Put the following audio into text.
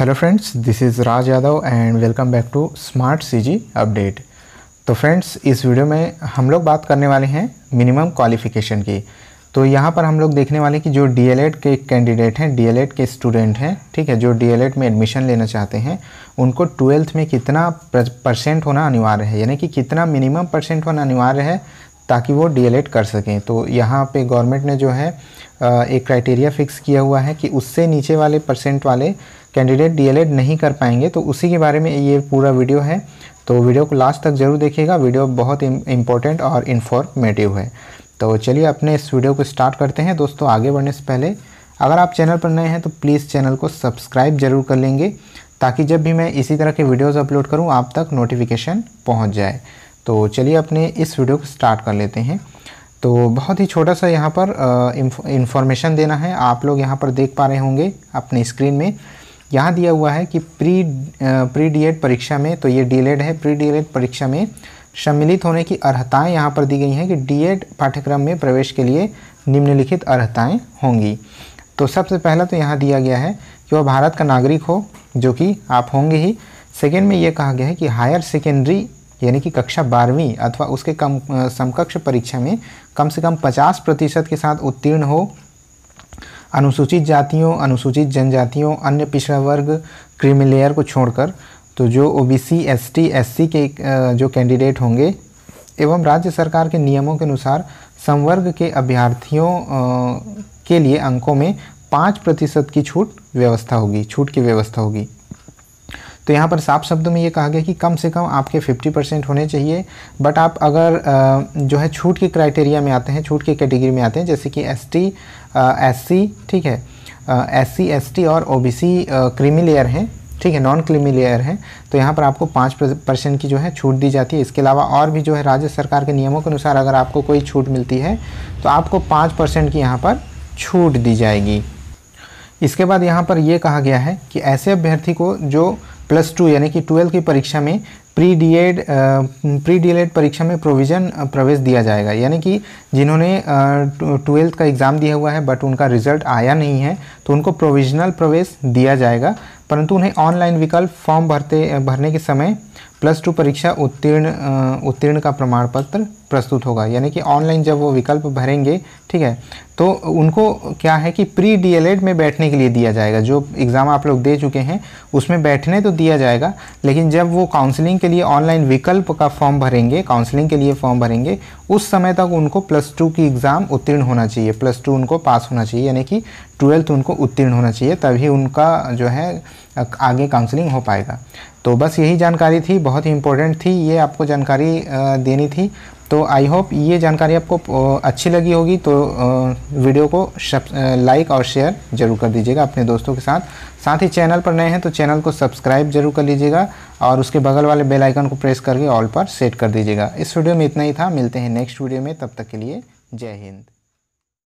hello friends this is Raj Yadav and welcome back to smart CG update तो friends इस video में हम लोग बात करने वाले हैं मिनिमम क्वालिफ़िकेशन की तो यहाँ पर हम लोग देखने वाले कि जो डीएलएड के कैंडिडेट हैं डीएलएड के स्टूडेंट हैं ठीक है जो डीएलएड में एडमिशन लेना चाहते हैं उनको ट्वेल्थ में कितना परसेंट होना अनिवार्य है यानी कि कितना मिनिमम परसेंट होना अनिवार्य है ताकि वो डी कर सकें तो यहाँ पे गवर्नमेंट ने जो है एक क्राइटेरिया फ़िक्स किया हुआ है कि उससे नीचे वाले परसेंट वाले कैंडिडेट डीएलएड नहीं कर पाएंगे तो उसी के बारे में ये पूरा वीडियो है तो वीडियो को लास्ट तक ज़रूर देखिएगा वीडियो बहुत इम्पोर्टेंट और इन्फॉर्मेटिव है तो चलिए अपने इस वीडियो को स्टार्ट करते हैं दोस्तों आगे बढ़ने से पहले अगर आप चैनल पर नए हैं तो प्लीज़ चैनल को सब्सक्राइब जरूर कर लेंगे ताकि जब भी मैं इसी तरह के वीडियोस अपलोड करूं आप तक नोटिफिकेशन पहुंच जाए तो चलिए अपने इस वीडियो को स्टार्ट कर लेते हैं तो बहुत ही छोटा सा यहाँ पर इंफॉर्मेशन देना है आप लोग यहाँ पर देख पा रहे होंगे अपने स्क्रीन में यहाँ दिया हुआ है कि प्री प्री डी परीक्षा में तो ये डीएलएड है प्री डीएलएड परीक्षा में सम्मिलित होने की अर्हताएं यहाँ पर दी गई हैं कि डीएड पाठ्यक्रम में प्रवेश के लिए निम्नलिखित अर्हताएं होंगी तो सबसे पहला तो यहाँ दिया गया है कि वह भारत का नागरिक हो जो कि आप होंगे ही सेकेंड में ये कहा गया है कि हायर सेकेंडरी यानी कि कक्षा बारहवीं अथवा उसके कम समकक्ष परीक्षा में कम से कम 50 प्रतिशत के साथ उत्तीर्ण हो अनुसूचित जातियों अनुसूचित जनजातियों अन्य पिछड़ा वर्ग क्रिमिलेयर को छोड़कर तो जो O B C S T S C के जो कैंडिडेट होंगे एवं राज्य सरकार के नियमों के अनुसार संवर्ग के अभ्यर्थियों के लिए अंकों में पाँच प्रतिशत की छूट व्यवस्था होगी छूट की व्यवस्था होगी तो यहाँ पर साफ शब्दों में ये कहा गया कि कम से कम आपके 50 परसेंट होने चाहिए बट आप अगर जो है छूट के क्राइटेरिया में आते हैं छूट के कैटेगरी में आते हैं जैसे कि एस टी ठीक है एस सी और ओ बी क्रीमी लेयर हैं ठीक है नॉन क्रीमी लेयर है तो यहाँ पर आपको पाँच परसेंट की जो है छूट दी जाती है इसके अलावा और भी जो है राज्य सरकार के नियमों के अनुसार अगर आपको कोई छूट मिलती है तो आपको पाँच परसेंट की यहाँ पर छूट दी जाएगी इसके बाद यहाँ पर यह कहा गया है कि ऐसे अभ्यर्थी को जो प्लस टू यानी कि ट्वेल्व की परीक्षा में pre D Ed pre D Ed परीक्षा में प्रोविज़न प्रवेश दिया जाएगा यानी कि जिन्होंने ट्वेल्थ का एग्ज़ाम दिया हुआ है बट उनका रिजल्ट आया नहीं है तो उनको प्रोविजनल प्रवेश दिया जाएगा परंतु उन्हें ऑनलाइन विकल्प फॉर्म भरते भरने के समय प्लस टू परीक्षा उत्तीर्ण उत्तीर्ण का प्रमाण पत्र प्रस्तुत होगा यानी कि ऑनलाइन जब वो विकल्प भरेंगे ठीक है तो उनको क्या है कि प्री डीएलएड में बैठने के लिए दिया जाएगा जो एग्ज़ाम आप लोग दे चुके हैं उसमें बैठने तो दिया जाएगा लेकिन जब वो काउंसलिंग के लिए ऑनलाइन विकल्प का फॉर्म भरेंगे काउंसलिंग के लिए फॉर्म भरेंगे उस समय तक उनको प्लस टू की एग्ज़ाम उत्तीर्ण होना चाहिए प्लस टू उनको पास होना चाहिए यानी कि ट्वेल्थ उनको उत्तीर्ण होना चाहिए तभी उनका जो है आगे काउंसलिंग हो पाएगा तो बस यही जानकारी थी बहुत ही इंपॉर्टेंट थी ये आपको जानकारी देनी थी तो आई होप ये जानकारी आपको अच्छी लगी होगी तो वीडियो को लाइक और शेयर जरूर कर दीजिएगा अपने दोस्तों के साथ साथ ही चैनल पर नए हैं तो चैनल को सब्सक्राइब जरूर कर लीजिएगा और उसके बगल वाले बेल आइकन को प्रेस करके ऑल पर सेट कर दीजिएगा इस वीडियो में इतना ही था मिलते हैं नेक्स्ट वीडियो में तब तक के लिए जय हिंद